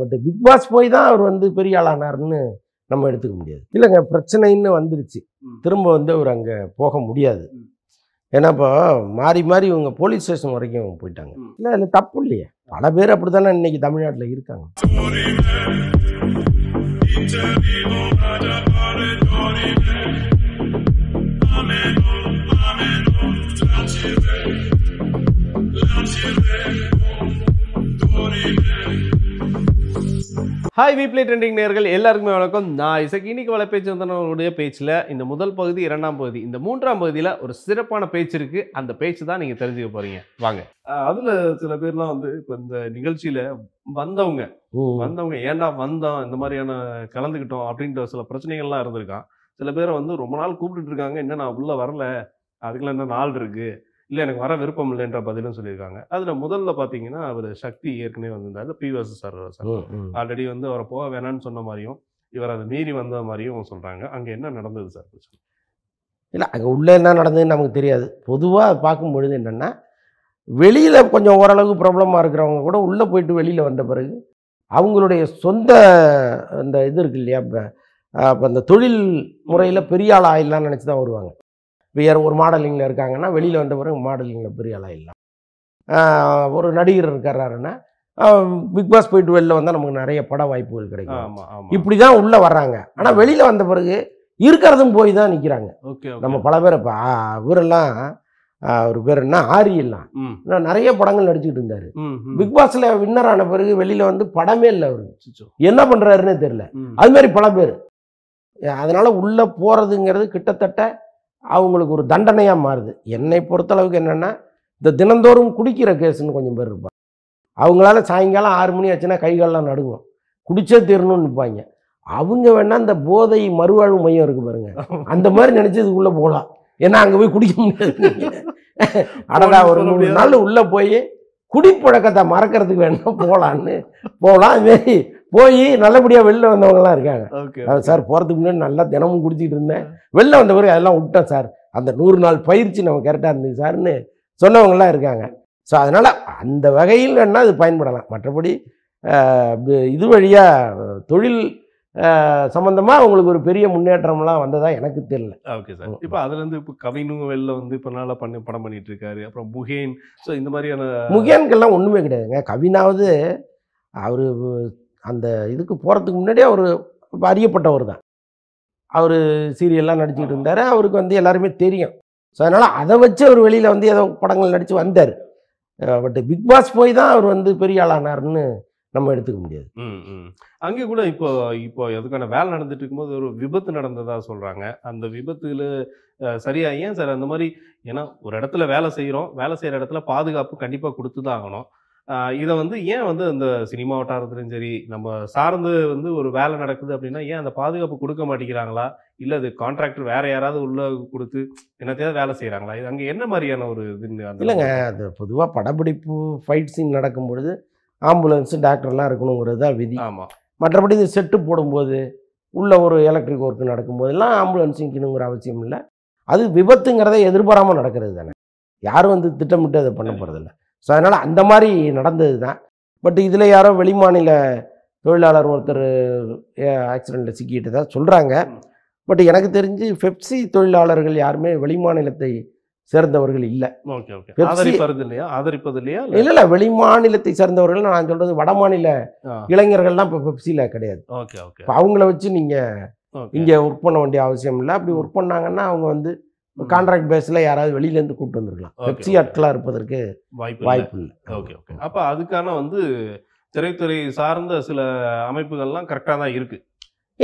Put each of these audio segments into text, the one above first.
but big pass போய் தான் அவர் வந்து பெரிய ஆளானார்னு நம்ம எடுத்துக்க முடியாது இல்லைங்க பிரச்சனைன்னு வந்துருச்சு திரும்ப வந்து அவர் அங்கே போக முடியாது ஏன்னா இப்போ மாறி மாறி இவங்க போலீஸ் ஸ்டேஷன் வரைக்கும் போயிட்டாங்க இல்லை இல்லை தப்பு இல்லையே பல பேர் அப்படி தானே இன்னைக்கு தமிழ்நாட்டில் இருக்காங்க ஹாய் வீப்ளே ட்ரெண்டிங் நேர்கள் எல்லாருக்குமே வணக்கம் நான் இசைக்கு இன்னைக்கு வலை பேச்சு வந்தவங்களுடைய பேச்சில் இந்த முதல் பகுதி இரண்டாம் பகுதி இந்த மூன்றாம் பகுதியில் ஒரு சிறப்பான பேச்சு இருக்குது அந்த பேச்சு தான் நீங்கள் தெரிஞ்சுக்க போகிறீங்க வாங்க அதில் சில பேர்லாம் வந்து இப்போ இந்த நிகழ்ச்சியில் வந்தவங்க வந்தவங்க ஏன்டா வந்தோம் இந்த மாதிரியான கலந்துக்கிட்டோம் அப்படின்ற சில பிரச்சனைகள்லாம் இருந்திருக்கான் சில பேரை வந்து ரொம்ப நாள் கூப்பிட்டுட்டு இருக்காங்க என்ன நான் உள்ளே வரல அதுக்கெல்லாம் என்ன நாள் இருக்குது இல்லை எனக்கு வர விருப்பம் இல்லைன்ற பதிலும் சொல்லியிருக்காங்க அதில் முதல்ல பார்த்தீங்கன்னா அவர் சக்தி ஏற்கனவே வந்திருந்தாரு P Vasu sir sir already வந்து அவரை போக வேணான்னு சொன்ன மாதிரியும் இவர் அதை மீறி வந்த மாதிரியும் சொல்கிறாங்க அங்கே என்ன நடந்தது சார் இல்லை அங்கே உள்ளே என்ன நடந்ததுன்னு நமக்கு தெரியாது பொதுவாக பார்க்கும் பொழுது என்னென்னா வெளியில் கொஞ்சம் ஓரளவுக்கு ப்ராப்ளமாக இருக்கிறவங்க கூட உள்ளே போயிட்டு வெளியில் வந்த பிறகு அவங்களுடைய சொந்த அந்த இது இருக்கு இல்லையா இப்போ அந்த தொழில் முறையில் பெரிய ஆள் ஆயிடலாம்னு நினச்சி தான் வருவாங்க இப்போ யார் ஒரு மாடலிங்கில் இருக்காங்கன்னா வெளியில் வந்த பிறகு மாடலிங்கில் பெரிய ஆளாக இல்லை ஒரு நடிகர் இருக்காருன்னா பிக்பாஸ் போயிட்டு வெளில வந்தால் நமக்கு நிறைய பட வாய்ப்புகள் கிடைக்கும் இப்படி தான் உள்ளே வர்றாங்க ஆனால் வெளியில் வந்த பிறகு இருக்கிறதும் போய் தான் நிற்கிறாங்க நம்ம பல பேர் இப்போ இவரெல்லாம் ஒரு பேர் என்ன ஆரியெல்லாம் எல்லாம் நிறைய படங்கள் நடிச்சுட்டு இருந்தாரு பிக் பாஸ்ல வின்னர் ஆன பிறகு வெளியில வந்து படமே இல்லை அவரு என்ன பண்றாருன்னு தெரியல அது மாதிரி பல பேர் அதனால உள்ள போறதுங்கிறது கிட்டத்தட்ட அவங்களுக்கு ஒரு தண்டனையாக மாறுது என்னை பொறுத்தளவுக்கு என்னென்னா இந்த தினந்தோறும் குடிக்கிற கேஸுன்னு கொஞ்சம் பேர் இருப்பாங்க அவங்களால சாயங்காலம் ஆறு மணி ஆச்சுன்னா கைகாலெலாம் நடுங்கும் குடிச்சே தீரணும்னு நிற்பாங்க அவங்க வேணால் இந்த போதை மறுவாழ்வு மையம் இருக்குது பாருங்க அந்த மாதிரி நினச்சி இதுக்குள்ளே போகலாம் ஏன்னா அங்கே போய் குடிக்க முடியாது அடடா ஒரு மூணு நாள் உள்ளே போய் குடிப்பழக்கத்தை மறக்கிறதுக்கு வேணும் போகலான்னு போகலாம் அதுமாரி போய் நல்லபடியாக வெளில வந்தவங்கலாம் இருக்காங்க சார் போகிறதுக்கு முன்னாடி நல்லா தினமும் குடிச்சிட்டு இருந்தேன் வெளில வந்த பிறகு அதெல்லாம் விட்டேன் சார் அந்த நூறு நாள் பயிற்சி நம்ம கரெக்டாக இருந்தது சார்னு சொன்னவங்களாம் இருக்காங்க ஸோ அதனால் அந்த வகையில் வேணால் அது பயன்படலாம் மற்றபடி இது வழியாக தொழில் சம்மந்தமாக உங்களுக்கு ஒரு பெரிய முன்னேற்றம்லாம் வந்ததாக எனக்கு தெரியல ஓகே சார் இப்போ அதுலேருந்து இப்போ கவினும் வெளில வந்து இப்போ நல்லா பண்ணி படம் பண்ணிட்டு இருக்காரு அப்புறம் முகேன் ஸோ இந்த மாதிரியான முகேன்கெல்லாம் ஒன்றுமே கிடையாதுங்க கவினாவது அவர் அந்த இதுக்கு போகிறதுக்கு முன்னாடியே அவர் அறியப்பட்டவர் தான் அவர் சீரியல்லாம் நடிச்சுக்கிட்டு இருந்தார் அவருக்கு வந்து எல்லாருமே தெரியும் ஸோ அதனால் அதை வச்சு அவர் வெளியில் வந்து ஏதோ படங்கள் நடித்து வந்தார் பட் பிக் பாஸ் போய் தான் அவர் வந்து பெரிய ஆளானார்னு நம்ம எடுத்துக்க முடியாது அங்கே கூட இப்போ இப்போ எதுக்கான வேலை நடந்துட்டு இருக்கும்போது ஒரு விபத்து நடந்ததா சொல்றாங்க அந்த விபத்துல சரியா ஏன் சார் அந்த மாதிரி ஏன்னா ஒரு இடத்துல வேலை செய்கிறோம் வேலை செய்கிற இடத்துல பாதுகாப்பு கண்டிப்பாக கொடுத்து தான் ஆகணும் இதை வந்து ஏன் வந்து அந்த சினிமா வட்டாரத்துலையும் சரி நம்ம சார்ந்து வந்து ஒரு வேலை நடக்குது அப்படின்னா ஏன் அந்த பாதுகாப்பு கொடுக்க மாட்டேங்கிறாங்களா இல்லை அது கான்ட்ராக்டர் வேற யாராவது உள்ள கொடுத்து என்னத்தையாவது வேலை செய்கிறாங்களா இது அங்கே என்ன மாதிரியான ஒரு இது இல்லைங்க அது பொதுவாக படப்பிடிப்பு ஃபைட் சீன் நடக்கும் பொழுது ஆம்புலன்ஸு டாக்டர்லாம் இருக்கணுங்கிறது தான் விதி ஆமாம் மற்றபடி இது செட்டு போடும்போது உள்ள ஒரு எலக்ட்ரிக் ஒர்க்கு நடக்கும்போதெல்லாம் ஆம்புலன்ஸ் நிற்கணுங்கிற அவசியம் இல்லை அது விபத்துங்கிறத எதிர்பாராமல் நடக்கிறது தானே யாரும் வந்து திட்டமிட்டு அதை பண்ண போகிறதில்ல ஸோ அதனால் அந்த மாதிரி நடந்தது தான் பட் இதில் யாரோ வெளிமாநில தொழிலாளர் ஒருத்தர் ஆக்சிடெண்ட்டில் சிக்கிட்டு தான் சொல்கிறாங்க பட் எனக்கு தெரிஞ்சு பெப்சி தொழிலாளர்கள் யாருமே வெளிமாநிலத்தை சேர்ந்தவர்கள் இல்லை ஓகே ஓகே ஆதரிப்பது இல்லையா ஆதரிப்பது இல்லையா இல்லை இல்லை வெளிமாநிலத்தை சேர்ந்தவர்கள் நான் சொல்கிறது வடமாநில இளைஞர்கள்லாம் இப்போ பெப்சியில் கிடையாது ஓகே ஓகே அவங்கள வச்சு நீங்கள் இங்கே ஒர்க் பண்ண வேண்டிய அவசியம் இல்லை அப்படி ஒர்க் பண்ணாங்கன்னா அவங்க வந்து கான்ட்ராக்ட் பேஸில் யாராவது வெளியிலேருந்து கூப்பிட்டு வந்துருக்கலாம் பெப்சி ஆட்களாக இருப்பதற்கு வாய்ப்பு வாய்ப்பு இல்லை ஓகே ஓகே அப்போ அதுக்கான வந்து திரைத்துறை சார்ந்த சில அமைப்புகள்லாம் கரெக்டாக தான் இருக்குது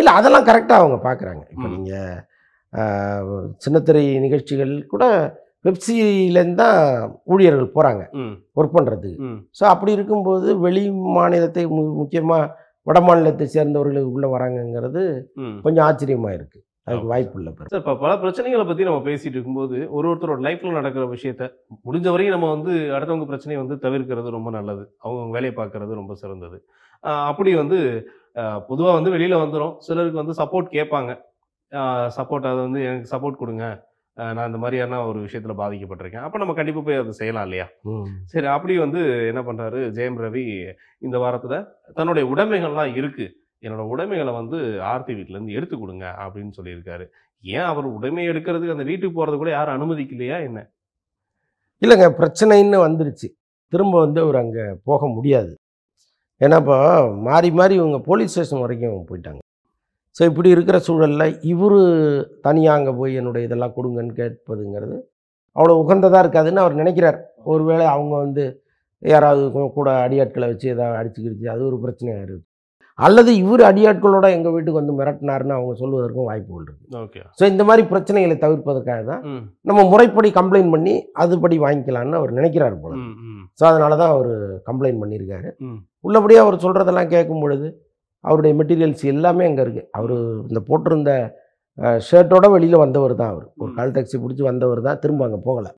இல்லை அதெல்லாம் கரெக்டாக அவங்க பார்க்குறாங்க இப்போ நீங்கள் சின்னத்திரை நிகழ்ச்சிகள் கூட வெப்சிலேருந்து தான் ஊழியர்கள் போகிறாங்க ஒர்க் பண்ணுறதுக்கு ஸோ அப்படி இருக்கும்போது வெளி மாநிலத்தை முக்கியமாக வட மாநிலத்தை சேர்ந்தவர்கள் உள்ளே வராங்கங்கிறது கொஞ்சம் ஆச்சரியமாக இருக்குது அதுக்கு வாய்ப்பு இல்லை சார் இப்போ பல பிரச்சனைகளை பற்றி நம்ம பேசிகிட்டு இருக்கும்போது ஒரு ஒருத்தரோட லைஃப்பில் நடக்கிற விஷயத்த முடிஞ்ச வரையும் நம்ம வந்து அடுத்தவங்க பிரச்சனையை வந்து தவிர்க்கிறது ரொம்ப நல்லது அவங்க வேலையை பார்க்குறது ரொம்ப சிறந்தது அப்படி வந்து பொதுவாக வந்து வெளியில் வந்துடும் சிலருக்கு வந்து சப்போர்ட் கேட்பாங்க சப்போர்ட் அதை வந்து எனக்கு சப்போர்ட் கொடுங்க நான் இந்த மாதிரியான ஒரு விஷயத்தில் பாதிக்கப்பட்டிருக்கேன் அப்போ நம்ம கண்டிப்பாக போய் அதை செய்யலாம் இல்லையா சரி அப்படி வந்து என்ன பண்ணுறாரு ஜெயம் ரவி இந்த வாரத்தில் தன்னுடைய உடைமைகள்லாம் இருக்குது என்னோடய உடைமைகளை வந்து ஆர்த்தி வீட்டிலேருந்து எடுத்து கொடுங்க அப்படின்னு சொல்லியிருக்காரு ஏன் அவர் உடைமையை எடுக்கிறதுக்கு அந்த வீட்டுக்கு போகிறது கூட யாரும் அனுமதிக்கலையா என்ன இல்லைங்க பிரச்சனைன்னு வந்துருச்சு திரும்ப வந்து அவர் அங்கே போக முடியாது ஏன்னா இப்போ மாறி மாறி இவங்க போலீஸ் ஸ்டேஷன் வரைக்கும் போயிட்டாங்க ஸோ இப்படி இருக்கிற சூழலில் இவர் தனியாக அங்கே போய் என்னுடைய இதெல்லாம் கொடுங்கன்னு கேட்பதுங்கிறது அவ்வளோ உகந்ததாக இருக்காதுன்னு அவர் நினைக்கிறார் ஒருவேளை அவங்க வந்து யாராவது கூட அடியாட்களை வச்சு எதாவது அடிச்சுக்கிடுச்சு அது ஒரு பிரச்சனையாக அல்லது இவர் அடியாட்களோட எங்கள் வீட்டுக்கு வந்து மிரட்டினாருன்னு அவங்க சொல்வதற்கும் வாய்ப்புகள் இருக்குது ஓகே ஸோ இந்த மாதிரி பிரச்சனைகளை தவிர்ப்பதற்காக தான் நம்ம முறைப்படி கம்ப்ளைண்ட் பண்ணி அதுபடி வாங்கிக்கலான்னு அவர் நினைக்கிறார் போல ஸோ அதனால தான் அவர் கம்ப்ளைண்ட் பண்ணியிருக்காரு உள்ளபடியே அவர் சொல்கிறதெல்லாம் கேட்கும் பொழுது அவருடைய மெட்டீரியல்ஸ் எல்லாமே அங்கே இருக்குது அவர் இந்த போட்டிருந்த ஷர்ட்டோட வெளியில் வந்தவர் தான் அவர் ஒரு கால் டாக்ஸி பிடிச்சி வந்தவர் தான் திரும்ப அங்கே போகலை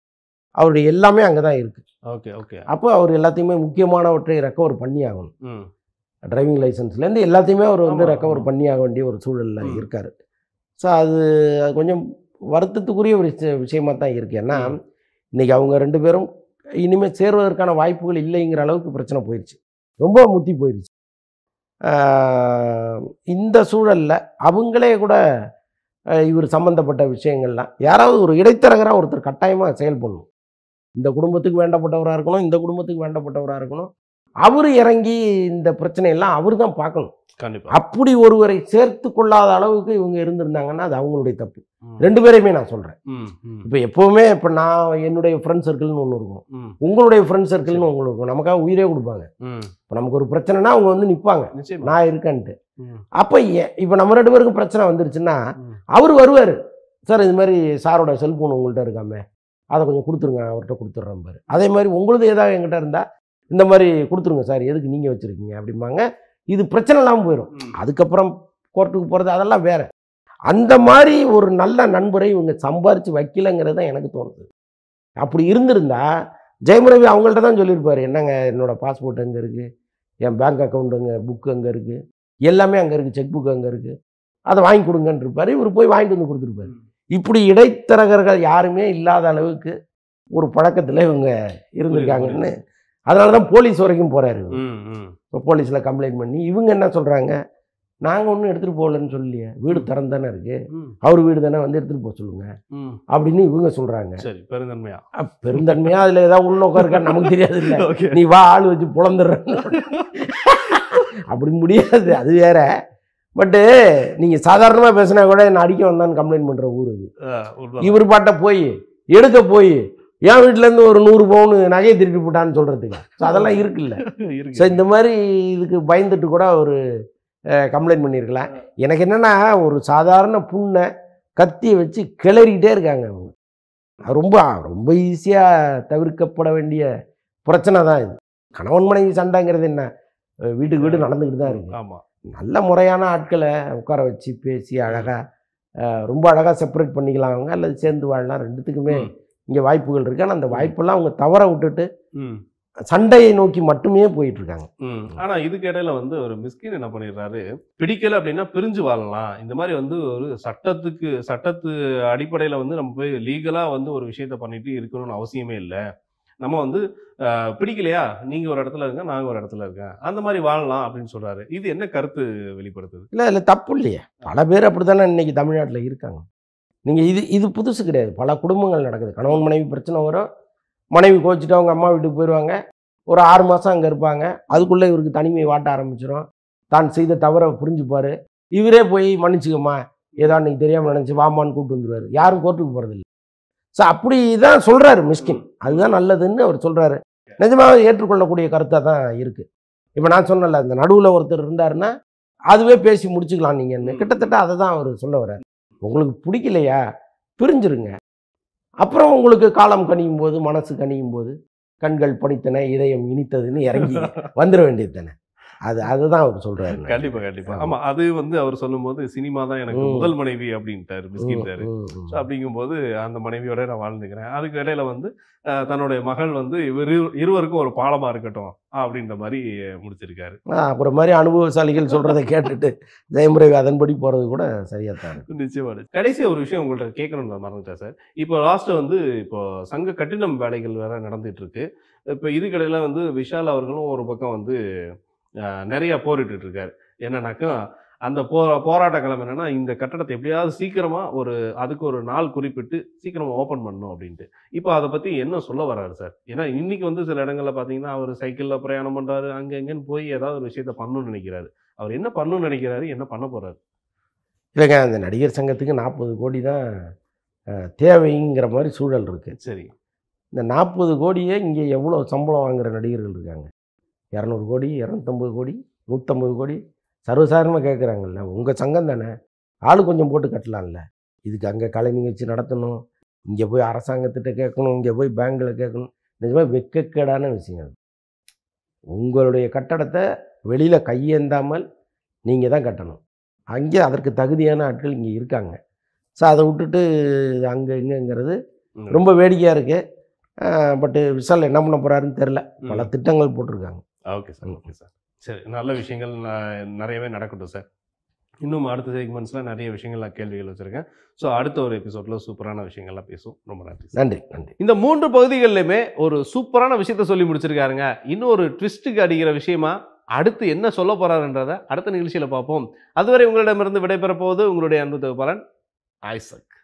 அவருடைய எல்லாமே அங்கே தான் இருக்குது ஓகே ஓகே அப்போ அவர் எல்லாத்தையுமே முக்கியமானவற்றை ரெக்கவர் பண்ணி ஆகணும் டிரைவிங் லைசன்ஸ்லேருந்து எல்லாத்தையுமே அவர் வந்து ரெக்கவர் பண்ணி ஆக வேண்டிய ஒரு சூழலில் இருக்கார் ஸோ அது கொஞ்சம் வருத்தத்துக்குரிய ஒரு விஷயமாக தான் இருக்குது ஏன்னா இன்றைக்கி அவங்க ரெண்டு பேரும் இனிமேல் சேருவதற்கான வாய்ப்புகள் இல்லைங்கிற அளவுக்கு பிரச்சனை போயிடுச்சு ரொம்ப முத்தி போயிடுச்சு இந்த சூழலில் அவங்களே கூட இவர் சம்மந்தப்பட்ட விஷயங்கள்லாம் யாராவது ஒரு இடைத்தரகராக ஒருத்தர் கட்டாயமாக செயல்படணும் இந்த குடும்பத்துக்கு வேண்டப்பட்டவராக இருக்கணும் இந்த குடும்பத்துக்கு வேண்டப்பட்டவராக இருக்கணும் அவர் இறங்கி இந்த பிரச்சனையெல்லாம் அவர் தான் பார்க்கணும் கண்டிப்பாக அப்படி ஒருவரை சேர்த்து கொள்ளாத அளவுக்கு இவங்க இருந்திருந்தாங்கன்னா அது அவங்களுடைய தப்பு ரெண்டு பேரையுமே நான் சொல்கிறேன் இப்போ எப்போவுமே இப்போ நான் என்னுடைய ஃப்ரெண்ட் சர்க்கிள்னு ஒன்று இருக்கும் உங்களுடைய ஃப்ரெண்ட் சர்க்கிள்னு உங்களுக்கு இருக்கும் நமக்காக உயிரே கொடுப்பாங்க இப்போ நமக்கு ஒரு பிரச்சனைனா அவங்க வந்து நிற்பாங்க நான் இருக்கேன்ட்டு அப்போ இப்போ நம்ம ரெண்டு பேருக்கும் பிரச்சனை வந்துருச்சுன்னா அவர் வருவார் சார் இது மாதிரி சாரோட செல்ஃபோன் உங்கள்கிட்ட இருக்காமே அதை கொஞ்சம் கொடுத்துருங்க அவர்கிட்ட கொடுத்துட்றேன் பாரு அதே மாதிரி உங்களுது ஏதாவது என்கிட்ட இருந்தால் இந்த மாதிரி கொடுத்துருங்க சார் எதுக்கு நீங்கள் வச்சுருக்கீங்க அப்படிம்பாங்க இது பிரச்சனை இல்லாமல் போயிடும் அதுக்கப்புறம் கோர்ட்டுக்கு போகிறது அதெல்லாம் வேறு அந்த மாதிரி ஒரு நல்ல நண்பரை இவங்க சம்பாரித்து வைக்கலங்கிறது தான் எனக்கு தோணுது அப்படி இருந்திருந்தா ஜெயமுரவி அவங்கள்ட்ட தான் சொல்லியிருப்பார் என்னங்க என்னோடய பாஸ்போர்ட் அங்கே இருக்குது என் பேங்க் அக்கௌண்ட் அங்கே புக் அங்கே இருக்குது எல்லாமே அங்கே இருக்குது செக் புக் அங்கே இருக்குது அதை வாங்கி கொடுங்கன்னு இவர் போய் வாங்கிட்டு வந்து கொடுத்துருப்பாரு இப்படி இடைத்தரகர்கள் யாருமே இல்லாத அளவுக்கு ஒரு பழக்கத்தில் இவங்க இருந்திருக்காங்கன்னு அதனால தான் போலீஸ் வரைக்கும் போகிறாரு இப்போ போலீஸில் கம்ப்ளைண்ட் பண்ணி இவங்க என்ன சொல்கிறாங்க நாங்கள் ஒன்றும் எடுத்துகிட்டு போகலன்னு சொல்லியே வீடு திறந்து தானே இருக்குது அவர் வீடு தானே வந்து எடுத்துகிட்டு போக சொல்லுங்கள் அப்படின்னு இவங்க சொல்கிறாங்க சரி பெருந்தன்மையாக பெருந்தன்மையாக அதில் ஏதாவது உள்நோக்கம் இருக்கா நமக்கு தெரியாது இல்லை நீ வா ஆள் வச்சு புலந்துடுற அப்படி முடியாது அது வேற பட்டு நீங்கள் சாதாரணமாக பேசினா கூட நான் அடிக்க வந்தான்னு கம்ப்ளைண்ட் பண்ணுற ஊர் இது இவர் பாட்டை போய் எடுக்க போய் என் வீட்டிலேருந்து ஒரு நூறு பவுனு நகையை திருப்பி போட்டான்னு சொல்கிறதுக்கு ஸோ அதெல்லாம் இருக்குல்ல ஸோ இந்த மாதிரி இதுக்கு பயந்துட்டு கூட ஒரு கம்ப்ளைண்ட் பண்ணியிருக்கலாம் எனக்கு என்னென்னா ஒரு சாதாரண புண்ணை கத்தியை வச்சு கிளறிக்கிட்டே இருக்காங்க அவங்க ரொம்ப ரொம்ப ஈஸியாக தவிர்க்கப்பட வேண்டிய பிரச்சனை தான் இது கணவன் மனைவி சண்டைங்கிறது என்ன வீட்டுக்கு வீடு நடந்துக்கிட்டு தான் இருக்கு ஆமாம் நல்ல முறையான ஆட்களை உட்கார வச்சு பேசி அழகாக ரொம்ப அழகாக செப்பரேட் பண்ணிக்கலாம் அவங்க அல்லது சேர்ந்து வாழலாம் ரெண்டுத்துக்குமே இங்கே வாய்ப்புகள் இருக்குது ஆனால் அந்த வாய்ப்பெல்லாம் அவங்க தவற விட்டுட்டு சண்டையை நோக்கி மட்டுமே போயிட்டு இருக்காங்க ஆனா இதுக்கு இடையில வந்து ஒரு மிஸ்கின் என்ன பண்ணிடுறாரு பிடிக்கல அப்படின்னா பிரிஞ்சு வாழலாம் இந்த மாதிரி வந்து ஒரு சட்டத்துக்கு சட்டத்து அடிப்படையில வந்து நம்ம போய் லீகலா வந்து ஒரு விஷயத்த பண்ணிட்டு இருக்கணும்னு அவசியமே இல்லை நம்ம வந்து பிடிக்கலையா நீங்க ஒரு இடத்துல இருங்க நாங்க ஒரு இடத்துல இருக்க அந்த மாதிரி வாழலாம் அப்படின்னு சொல்றாரு இது என்ன கருத்து வெளிப்படுத்துது இல்ல இல்ல தப்பு இல்லையே பல பேர் அப்படித்தானே இன்னைக்கு தமிழ்நாட்டில் இருக்காங்க நீங்கள் இது இது புதுசு கிடையாது பல குடும்பங்கள் நடக்குது கணவன் மனைவி பிரச்சனை வரும் மனைவி கோச்சிட்டு அவங்க அம்மா வீட்டுக்கு போயிடுவாங்க ஒரு ஆறு மாதம் அங்கே இருப்பாங்க அதுக்குள்ளே இவருக்கு தனிமை வாட்ட ஆரம்பிச்சிடும் தான் செய்த தவறை புரிஞ்சுப்பார் இவரே போய் மன்னிச்சுக்கம்மா ஏதோ நீங்கள் தெரியாமல் நினச்சி வாமான்னு கூப்பிட்டு வந்துடுவார் யாரும் கோர்ட்டுக்கு போகிறதில்ல ஸோ அப்படி தான் சொல்கிறாரு மிஸ்கின் அதுதான் நல்லதுன்னு அவர் சொல்கிறாரு நிஜமாக ஏற்றுக்கொள்ளக்கூடிய கருத்தாக தான் இருக்குது இப்போ நான் சொன்னல இந்த நடுவில் ஒருத்தர் இருந்தாருன்னா அதுவே பேசி முடிச்சுக்கலாம் நீங்கள் கிட்டத்தட்ட அதை தான் அவர் சொல்ல வர்றார் உங்களுக்கு பிடிக்கலையா பிரிஞ்சிருங்க அப்புறம் உங்களுக்கு காலம் கனியும் போது மனசு கனியும் போது கண்கள் பணித்தன இதயம் இனித்ததுன்னு இறங்கி வந்துட வேண்டியது தானே அது அதுதான் அவர் சொல்கிறாரு கண்டிப்பாக கண்டிப்பாக ஆமாம் அது வந்து அவர் சொல்லும்போது சினிமா தான் எனக்கு முதல் மனைவி அப்படின்ட்டாரு மிஸ்கிட்டாரு அப்படிங்கும் போது அப்படிங்கும்போது அந்த மனைவியோட நான் வாழ்ந்துக்கிறேன் அதுக்கு இடையில வந்து தன்னுடைய மகள் வந்து இவர் இருவருக்கும் ஒரு பாலமாக இருக்கட்டும் அப்படின்ற மாதிரி முடிச்சிருக்காரு அப்புறம் மாதிரி அனுபவசாலிகள் சொல்கிறத கேட்டுட்டு ஜெயமுறை அதன்படி போகிறது கூட சரியாக தான் நிச்சயமா கடைசி ஒரு விஷயம் உங்கள்கிட்ட கேட்கணும் நான் மறந்துட்டேன் சார் இப்போ லாஸ்ட்டு வந்து இப்போ சங்க கட்டிடம் வேலைகள் வேற நடந்துட்டு இருக்கு இப்போ இதுக்கடையில் வந்து விஷால் அவர்களும் ஒரு பக்கம் வந்து நிறைய போரிட்டு இருக்காரு என்னன்னாக்கா அந்த போ போராட்ட கிழமை என்னென்னா இந்த கட்டடத்தை எப்படியாவது சீக்கிரமாக ஒரு அதுக்கு ஒரு நாள் குறிப்பிட்டு சீக்கிரமாக ஓப்பன் பண்ணும் அப்படின்ட்டு இப்போ அதை பற்றி என்ன சொல்ல வர்றாரு சார் ஏன்னா இன்றைக்கி வந்து சில இடங்களில் பார்த்தீங்கன்னா அவர் சைக்கிளில் பிரயாணம் பண்ணுறாரு அங்கே எங்கேன்னு போய் ஏதாவது ஒரு விஷயத்த பண்ணணும்னு நினைக்கிறாரு அவர் என்ன பண்ணணும்னு நினைக்கிறாரு என்ன பண்ண போகிறாரு இல்லைங்க அந்த நடிகர் சங்கத்துக்கு நாற்பது கோடி தான் தேவைங்கிற மாதிரி சூழல் இருக்குது சரி இந்த நாற்பது கோடியே இங்கே எவ்வளோ சம்பளம் வாங்குகிற நடிகர்கள் இருக்காங்க இரநூறு கோடி இரநூத்தம்பது கோடி நூற்றம்பது கோடி சர்வசாதாரணமாக கேட்குறாங்கல்ல உங்கள் சங்கம் தானே ஆள் கொஞ்சம் போட்டு கட்டலாம்ல இதுக்கு அங்கே கலை நிகழ்ச்சி நடத்தணும் இங்கே போய் அரசாங்கத்திட்ட கேட்கணும் இங்கே போய் பேங்கில் கேட்கணும் நிஜமாக வெக்கக்கேடான விஷயம் அது உங்களுடைய கட்டடத்தை வெளியில் கையேந்தாமல் நீங்கள் தான் கட்டணும் அங்கே அதற்கு தகுதியான ஆட்கள் இங்கே இருக்காங்க ஸோ அதை விட்டுட்டு அங்கே இங்கேங்கிறது ரொம்ப வேடிக்கையாக இருக்குது பட்டு விஷால் என்ன பண்ண போகிறாருன்னு தெரில பல திட்டங்கள் போட்டிருக்காங்க ஓகே சார் ஓகே சார் சரி நல்ல விஷயங்கள் நிறையவே நடக்கட்டும் சார் இன்னும் அடுத்த செக்மெண்ட்ஸில் நிறைய விஷயங்கள் நான் கேள்விகள் வச்சுருக்கேன் ஸோ அடுத்த ஒரு எபிசோடில் சூப்பரான விஷயங்கள்லாம் பேசும் ரொம்ப நன்றி நன்றி நன்றி இந்த மூன்று பகுதிகளிலுமே ஒரு சூப்பரான விஷயத்த சொல்லி முடிச்சிருக்காருங்க இன்னும் ஒரு ட்விஸ்ட்டுக்கு அடிக்கிற விஷயமா அடுத்து என்ன சொல்ல போகிறாருன்றதை அடுத்த நிகழ்ச்சியில் பார்ப்போம் அதுவரை உங்களிடமிருந்து விடைபெற உங்களுடைய அன்பு தகுப்பாளன் ஐசக்